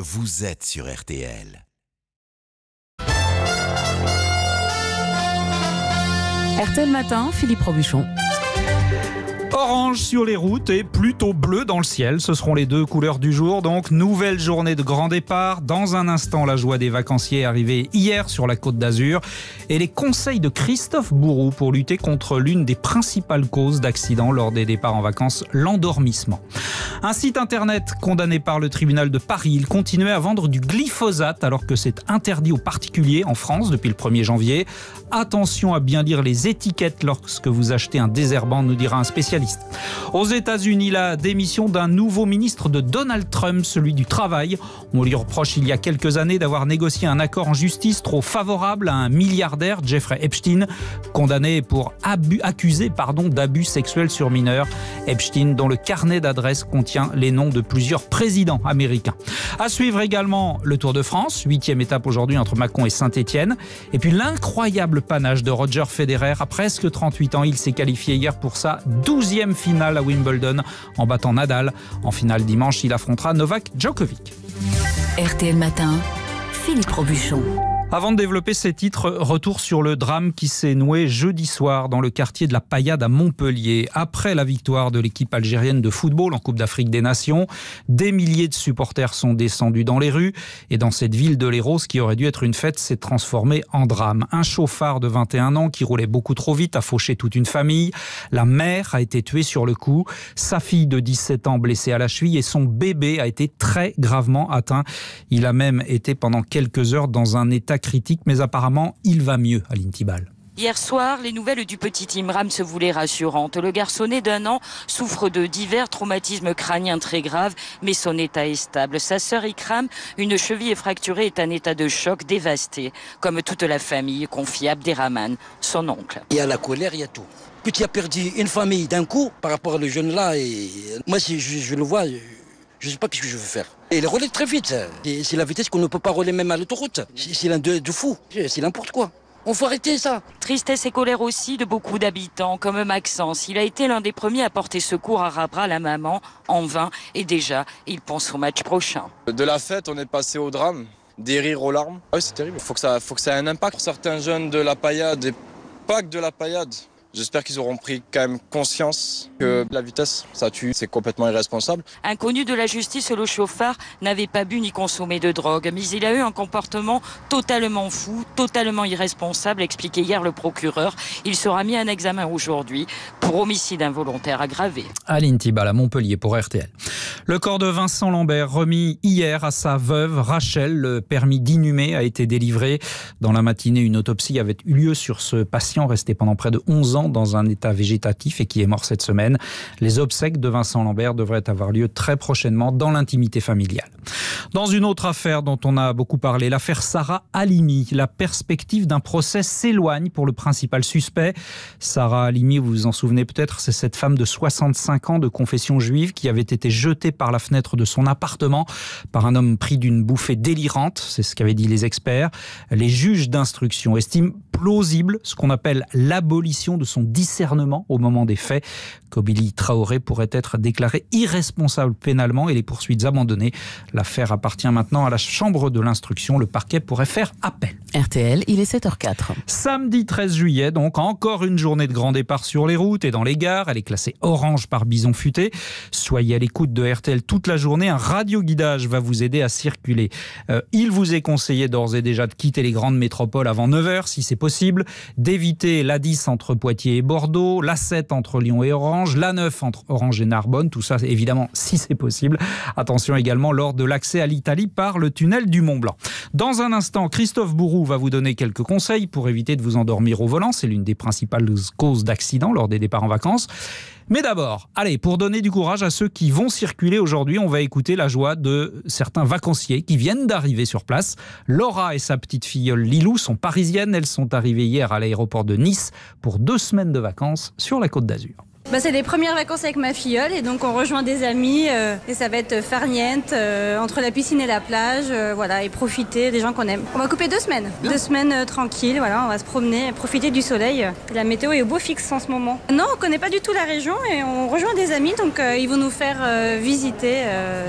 Vous êtes sur RTL. RTL Matin, Philippe Robuchon. Orange sur les routes et plutôt bleu dans le ciel. Ce seront les deux couleurs du jour. Donc, nouvelle journée de grand départ. Dans un instant, la joie des vacanciers arrivés hier sur la côte d'Azur. Et les conseils de Christophe Bourou pour lutter contre l'une des principales causes d'accidents lors des départs en vacances, l'endormissement. Un site internet condamné par le tribunal de Paris. Il continuait à vendre du glyphosate alors que c'est interdit aux particuliers en France depuis le 1er janvier. Attention à bien lire les étiquettes lorsque vous achetez un désherbant, nous dira un spécialiste aux États-Unis, la démission d'un nouveau ministre de Donald Trump, celui du Travail. On lui reproche il y a quelques années d'avoir négocié un accord en justice trop favorable à un milliardaire, Jeffrey Epstein, condamné pour abus, accusé pardon, d'abus sexuels sur mineurs. Epstein, dont le carnet d'adresse contient les noms de plusieurs présidents américains. À suivre également le Tour de France, huitième étape aujourd'hui entre Macron et saint etienne Et puis l'incroyable panache de Roger Federer. À presque 38 ans, il s'est qualifié hier pour sa 12 deuxième finale à Wimbledon en battant Nadal. En finale dimanche, il affrontera Novak Djokovic. RTL Matin, Philippe Robuchon. Avant de développer ces titres, retour sur le drame qui s'est noué jeudi soir dans le quartier de la Payade à Montpellier. Après la victoire de l'équipe algérienne de football en Coupe d'Afrique des Nations, des milliers de supporters sont descendus dans les rues et dans cette ville de l'Hérault, ce qui aurait dû être une fête s'est transformé en drame. Un chauffard de 21 ans qui roulait beaucoup trop vite a fauché toute une famille. La mère a été tuée sur le coup, sa fille de 17 ans blessée à la cheville et son bébé a été très gravement atteint. Il a même été pendant quelques heures dans un état critique, mais apparemment, il va mieux à l'Intibal. Hier soir, les nouvelles du petit Imram se voulaient rassurantes. Le garçonnet d'un an souffre de divers traumatismes crâniens très graves, mais son état est stable. Sa sœur Ikram, une cheville fracturée, est en état de choc dévasté, comme toute la famille, confie Abderrahman, son oncle. Il y a la colère, il y a tout. Que tu as perdu une famille d'un coup par rapport à le jeune là, et moi si je, je le vois, je ne sais pas ce que je veux faire. Et il relais très vite. C'est la vitesse qu'on ne peut pas relayer même à l'autoroute. C'est l'un de, de fou. C'est n'importe quoi. On faut arrêter ça. Tristesse et colère aussi de beaucoup d'habitants, comme Maxence. Il a été l'un des premiers à porter secours à Rabra, la maman, en vain. Et déjà, il pense au match prochain. De la fête, on est passé au drame, des rires aux larmes. Ah oui, c'est terrible. Faut que ça, faut que ça ait un impact pour certains jeunes de la paillade et pas que de la paillade. J'espère qu'ils auront pris quand même conscience que la vitesse, ça tue, c'est complètement irresponsable. Inconnu de la justice, le chauffard n'avait pas bu ni consommé de drogue, mais il a eu un comportement totalement fou, totalement irresponsable, expliqué hier le procureur. Il sera mis en examen aujourd'hui pour homicide involontaire aggravé. Aline Tibal à Montpellier pour RTL. Le corps de Vincent Lambert, remis hier à sa veuve Rachel, le permis d'inhumer a été délivré. Dans la matinée, une autopsie avait eu lieu sur ce patient resté pendant près de 11 ans dans un état végétatif et qui est mort cette semaine. Les obsèques de Vincent Lambert devraient avoir lieu très prochainement dans l'intimité familiale. Dans une autre affaire dont on a beaucoup parlé, l'affaire Sarah Alimi. la perspective d'un procès s'éloigne pour le principal suspect. Sarah Alimi. vous vous en souvenez peut-être, c'est cette femme de 65 ans de confession juive qui avait été jetée par la fenêtre de son appartement par un homme pris d'une bouffée délirante, c'est ce qu'avaient dit les experts. Les juges d'instruction estiment plausible ce qu'on appelle l'abolition de son discernement au moment des faits. Kobili Traoré pourrait être déclaré irresponsable pénalement et les poursuites abandonnées. L'affaire appartient maintenant à la Chambre de l'instruction. Le parquet pourrait faire appel. RTL, il est 7h04. Samedi 13 juillet, donc encore une journée de grand départ sur les routes et dans les gares. Elle est classée orange par Bison Futé. Soyez à l'écoute de RTL toute la journée. Un radioguidage va vous aider à circuler. Euh, il vous est conseillé d'ores et déjà de quitter les grandes métropoles avant 9h si c'est possible possible, d'éviter l'A10 entre Poitiers et Bordeaux, l'A7 entre Lyon et Orange, l'A9 entre Orange et Narbonne, tout ça évidemment si c'est possible. Attention également lors de l'accès à l'Italie par le tunnel du Mont Blanc. Dans un instant, Christophe Bourroux va vous donner quelques conseils pour éviter de vous endormir au volant, c'est l'une des principales causes d'accidents lors des départs en vacances. Mais d'abord, allez, pour donner du courage à ceux qui vont circuler aujourd'hui, on va écouter la joie de certains vacanciers qui viennent d'arriver sur place. Laura et sa petite fille Lilou sont parisiennes, elles sont à arrivé hier à l'aéroport de Nice pour deux semaines de vacances sur la Côte d'Azur. Bah, c'est les premières vacances avec ma filleule et donc on rejoint des amis euh, et ça va être euh, farniente euh, entre la piscine et la plage voilà, et profiter des gens qu'on aime. On va couper deux semaines, deux semaines tranquilles, voilà, on va se promener, profiter du soleil. La météo est au beau fixe en ce moment. Non, on ne connaît pas du tout la région et on rejoint des amis donc ils vont nous faire visiter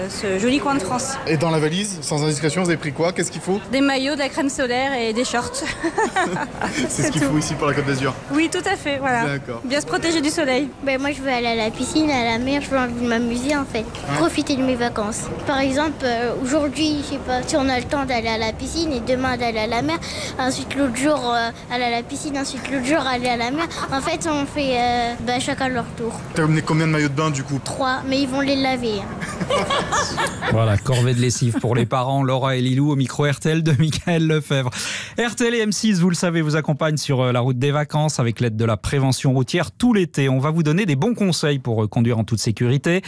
ce joli coin de France. Et dans la valise, sans indiscrétion, vous avez pris quoi Qu'est-ce qu'il faut Des maillots, de la crème solaire et des shorts. C'est ce qu'il faut ici pour la Côte d'Azur Oui, tout à fait, voilà. Bien se protéger du soleil. Ben, moi, je veux aller à la piscine, à la mer, je veux m'amuser en fait, profiter de mes vacances. Par exemple, euh, aujourd'hui, je sais pas si on a le temps d'aller à la piscine et demain d'aller à la mer, ensuite l'autre jour euh, aller à la piscine, ensuite l'autre jour aller à la mer. En fait, on fait euh, ben, chacun leur tour. T'as amené combien de maillots de bain du coup Trois, mais ils vont les laver. Hein. voilà, corvée de lessive pour les parents, Laura et Lilou au micro RTL de Michael Lefebvre. RTL et M6, vous le savez, vous accompagnent sur la route des vacances avec l'aide de la prévention routière tout l'été. On va vous donner des bons conseils pour euh, conduire en toute sécurité.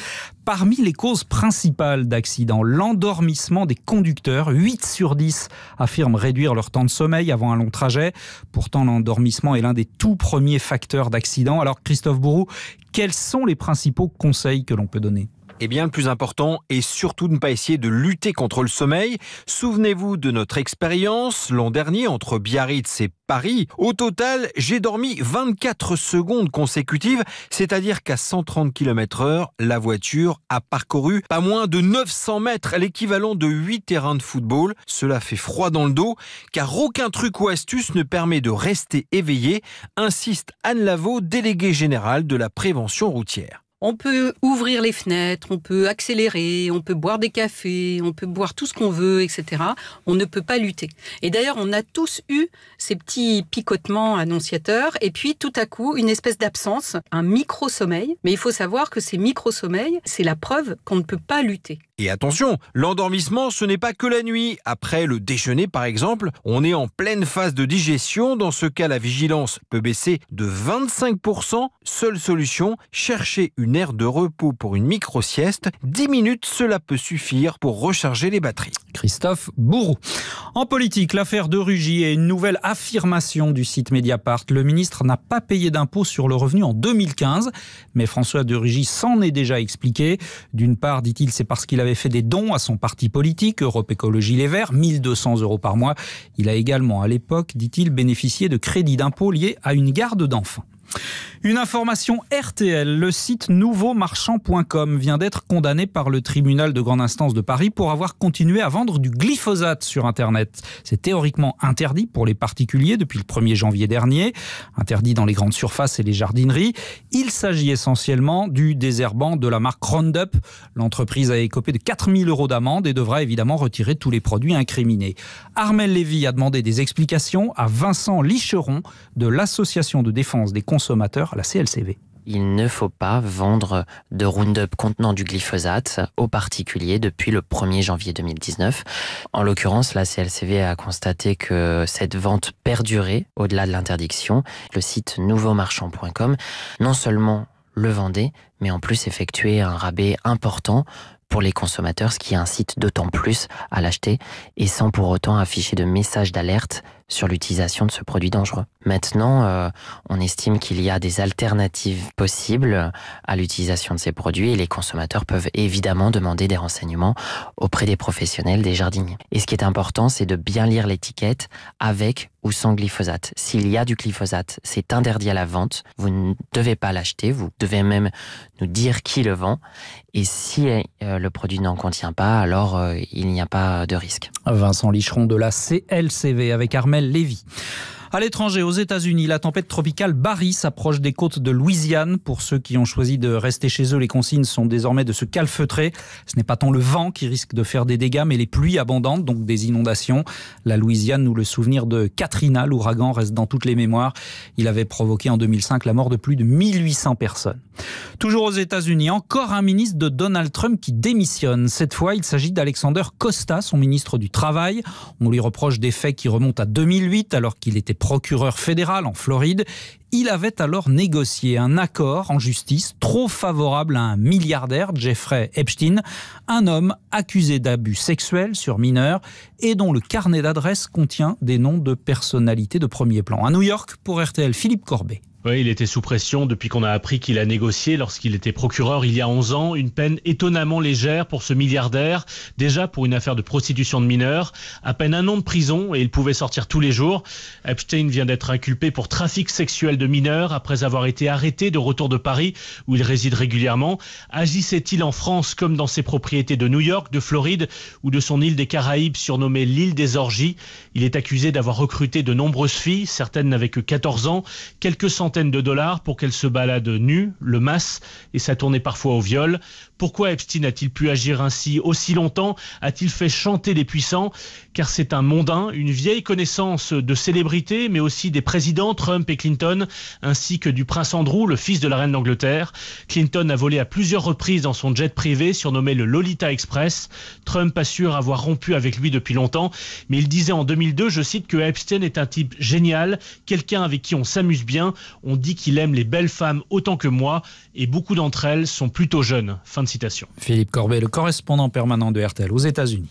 Parmi les causes principales d'accidents, l'endormissement des conducteurs, 8 sur 10 affirment réduire leur temps de sommeil avant un long trajet. Pourtant, l'endormissement est l'un des tout premiers facteurs d'accident. Alors Christophe Bourou, quels sont les principaux conseils que l'on peut donner eh bien, le plus important est surtout de ne pas essayer de lutter contre le sommeil. Souvenez-vous de notre expérience l'an dernier entre Biarritz et Paris. Au total, j'ai dormi 24 secondes consécutives, c'est-à-dire qu'à 130 km/h, la voiture a parcouru pas moins de 900 mètres, l'équivalent de 8 terrains de football. Cela fait froid dans le dos, car aucun truc ou astuce ne permet de rester éveillé, insiste Anne Lavaux, déléguée générale de la prévention routière. On peut ouvrir les fenêtres, on peut accélérer, on peut boire des cafés, on peut boire tout ce qu'on veut, etc. On ne peut pas lutter. Et d'ailleurs, on a tous eu ces petits picotements annonciateurs, et puis tout à coup, une espèce d'absence, un micro-sommeil. Mais il faut savoir que ces micro-sommeils, c'est la preuve qu'on ne peut pas lutter. Et attention, l'endormissement, ce n'est pas que la nuit. Après le déjeuner, par exemple, on est en pleine phase de digestion. Dans ce cas, la vigilance peut baisser de 25%. Seule solution, chercher une aire de repos pour une micro-sieste. 10 minutes, cela peut suffire pour recharger les batteries. Christophe Bourreau. En politique, l'affaire de Rugy est une nouvelle affirmation du site Mediapart. Le ministre n'a pas payé d'impôts sur le revenu en 2015, mais François de Rugy s'en est déjà expliqué. D'une part, dit-il, c'est parce qu'il avait fait des dons à son parti politique, Europe Écologie Les Verts, 1200 euros par mois. Il a également, à l'époque, dit-il, bénéficié de crédits d'impôt liés à une garde d'enfants. Une information RTL, le site nouveaumarchand.com vient d'être condamné par le tribunal de grande instance de Paris pour avoir continué à vendre du glyphosate sur Internet. C'est théoriquement interdit pour les particuliers depuis le 1er janvier dernier, interdit dans les grandes surfaces et les jardineries. Il s'agit essentiellement du désherbant de la marque Roundup. L'entreprise a écopé de 4000 euros d'amende et devra évidemment retirer tous les produits incriminés. Armel Lévy a demandé des explications à Vincent Licheron de l'Association de défense des consommateurs la CLCV il ne faut pas vendre de Roundup contenant du glyphosate aux particuliers depuis le 1er janvier 2019. En l'occurrence, la CLCV a constaté que cette vente perdurait au-delà de l'interdiction. Le site nouveaumarchand.com non seulement le vendait, mais en plus effectuait un rabais important pour les consommateurs, ce qui incite d'autant plus à l'acheter et sans pour autant afficher de message d'alerte sur l'utilisation de ce produit dangereux. Maintenant, euh, on estime qu'il y a des alternatives possibles à l'utilisation de ces produits et les consommateurs peuvent évidemment demander des renseignements auprès des professionnels des jardiniers. Et ce qui est important, c'est de bien lire l'étiquette avec ou sans glyphosate. S'il y a du glyphosate, c'est interdit à la vente. Vous ne devez pas l'acheter. Vous devez même nous dire qui le vend. Et si euh, le produit n'en contient pas, alors euh, il n'y a pas de risque. Vincent Licheron de la CLCV avec Armel Lévy. À l'étranger, aux États-Unis, la tempête tropicale Barry s'approche des côtes de Louisiane. Pour ceux qui ont choisi de rester chez eux, les consignes sont désormais de se calfeutrer. Ce n'est pas tant le vent qui risque de faire des dégâts, mais les pluies abondantes, donc des inondations. La Louisiane nous le souvenir de Katrina, l'ouragan reste dans toutes les mémoires. Il avait provoqué en 2005 la mort de plus de 1800 personnes. Toujours aux États-Unis, encore un ministre de Donald Trump qui démissionne. Cette fois, il s'agit d'Alexander Costa, son ministre du Travail. On lui reproche des faits qui remontent à 2008, alors qu'il était procureur fédéral en Floride il avait alors négocié un accord en justice trop favorable à un milliardaire, Jeffrey Epstein, un homme accusé d'abus sexuels sur mineurs et dont le carnet d'adresse contient des noms de personnalités de premier plan. À New York, pour RTL, Philippe Corbet. Oui, il était sous pression depuis qu'on a appris qu'il a négocié lorsqu'il était procureur il y a 11 ans une peine étonnamment légère pour ce milliardaire, déjà pour une affaire de prostitution de mineurs, à peine un an de prison et il pouvait sortir tous les jours. Epstein vient d'être inculpé pour trafic sexuel de mineurs après avoir été arrêté de retour de Paris où il réside régulièrement. Agissait-il en France comme dans ses propriétés de New York, de Floride ou de son île des Caraïbes surnommée l'île des orgies Il est accusé d'avoir recruté de nombreuses filles, certaines n'avaient que 14 ans, quelques centaines de dollars pour qu'elles se baladent nues, le masse et ça tournait parfois au viol. Pourquoi Epstein a-t-il pu agir ainsi aussi longtemps A-t-il fait chanter les puissants car c'est un mondain, une vieille connaissance de célébrités, mais aussi des présidents Trump et Clinton, ainsi que du prince Andrew, le fils de la reine d'Angleterre. Clinton a volé à plusieurs reprises dans son jet privé, surnommé le Lolita Express. Trump assure avoir rompu avec lui depuis longtemps, mais il disait en 2002, je cite, que Epstein est un type génial, quelqu'un avec qui on s'amuse bien, on dit qu'il aime les belles femmes autant que moi, et beaucoup d'entre elles sont plutôt jeunes. Fin de citation. Philippe Corbet, le correspondant permanent de RTL aux États-Unis.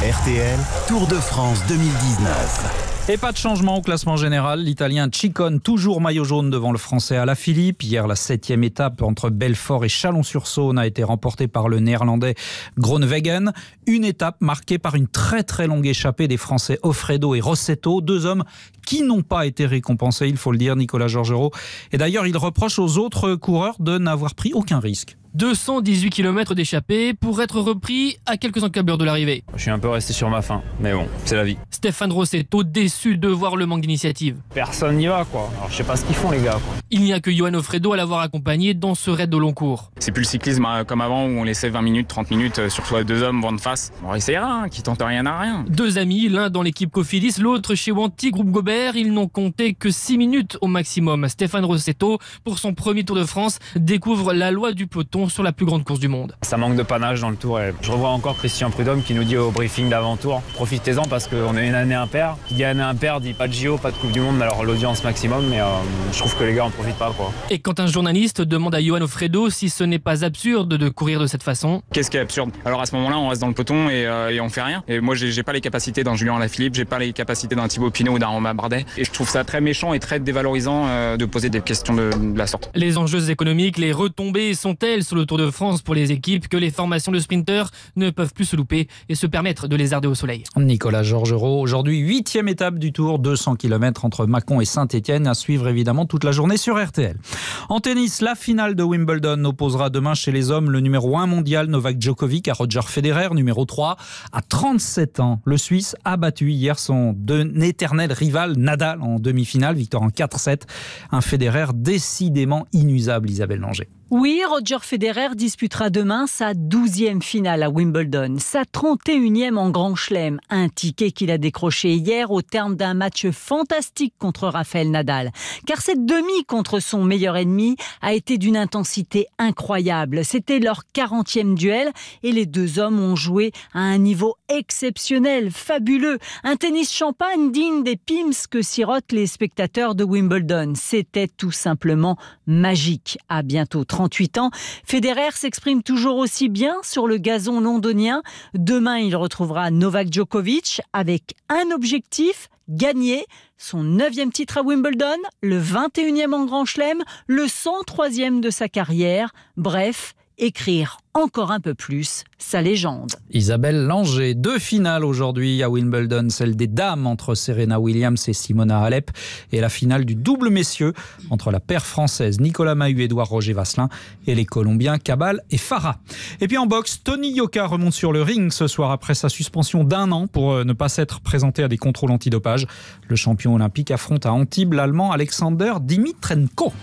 RTL, Tour de France 2019. Et pas de changement au classement général. L'Italien Chicon toujours maillot jaune devant le Français Alaphilippe. Hier, la septième étape entre Belfort et Chalon-sur-Saône a été remportée par le Néerlandais Groenwegen. Une étape marquée par une très très longue échappée des Français Offredo et Rossetto, deux hommes qui n'ont pas été récompensés, il faut le dire, Nicolas Georgerot. Et d'ailleurs, il reproche aux autres coureurs de n'avoir pris aucun risque. 218 km d'échappée pour être repris à quelques encablures de l'arrivée. Je suis un peu resté sur ma faim, mais bon, c'est la vie. Stéphane Rossetto déçu de voir le manque d'initiative. Personne n'y va quoi. Alors je sais pas ce qu'ils font les gars Il n'y a que Johan Ofredo à l'avoir accompagné dans ce raid de long cours. C'est plus le cyclisme hein, comme avant où on laissait 20 minutes, 30 minutes euh, sur soi deux hommes vent de face. On essayera, hein, qui tente rien à rien. Deux amis, l'un dans l'équipe Cofidis, l'autre chez Wanti Groupe Gobert, ils n'ont compté que 6 minutes au maximum. Stéphane Rossetto, pour son premier Tour de France, découvre la loi du peloton sur la plus grande course du monde. Ça manque de panache dans le Tour je revois encore Christian Prudhomme qui nous dit au briefing d'avant-tour profitez-en parce qu'on est une année impaire. Qui dit année impaire dit pas de JO, pas de Coupe du Monde, alors l'audience maximum, mais euh, je trouve que les gars en profitent pas. Quoi. Et quand un journaliste demande à Johan Ofredo si ce n'est pas absurde de courir de cette façon. Qu'est-ce qui est absurde Alors à ce moment-là, on reste dans le peloton et, euh, on fait rien. Et moi, j'ai pas les capacités d'un Julien Alaphilippe, j'ai pas les capacités d'un Thibaut Pinot ou d'un Romain Bardet. Et je trouve ça très méchant et très dévalorisant euh, de poser des questions de, la sorte. Les enjeux économiques, les retombées sont-elles le Tour de France pour les équipes que les formations de sprinteurs ne peuvent plus se louper et se permettre de les arder au soleil. Nicolas Georgerot, aujourd'hui huitième étape du Tour, 200 km entre Mâcon et saint etienne à suivre évidemment toute la journée sur RTL. En tennis, la finale de Wimbledon opposera demain chez les hommes le numéro 1 mondial Novak Djokovic à Roger Federer, numéro 3. À 37 ans, le Suisse a battu hier son éternel rival Nadal en demi-finale, victoire en 4-7. Un Federer décidément inusable, Isabelle Langer. Oui, Roger Federer disputera demain sa 12e finale à Wimbledon, sa 31e en Grand Chelem, un ticket qu'il a décroché hier au terme d'un match fantastique contre Rafael Nadal. Car cette demi contre son meilleur ennemi a été d'une intensité incroyable. C'était leur 40 duel et les deux hommes ont joué à un niveau exceptionnel, fabuleux, un tennis champagne digne des pims que sirotent les spectateurs de Wimbledon. C'était tout simplement magique. À bientôt. 38 ans. Federer s'exprime toujours aussi bien sur le gazon londonien. Demain, il retrouvera Novak Djokovic avec un objectif, gagner son neuvième titre à Wimbledon, le 21e en Grand Chelem, le 103e de sa carrière. Bref, écrire encore un peu plus sa légende. Isabelle Langer, deux finales aujourd'hui à Wimbledon, celle des dames entre Serena Williams et Simona Alep. et la finale du double messieurs entre la paire française Nicolas Mahut, edouard Roger Vasselin et les Colombiens Cabal et Farah. Et puis en boxe, Tony Yoka remonte sur le ring ce soir après sa suspension d'un an pour euh, ne pas s'être présenté à des contrôles antidopage. Le champion olympique affronte à Antibes l'allemand Alexander Dimitrenko.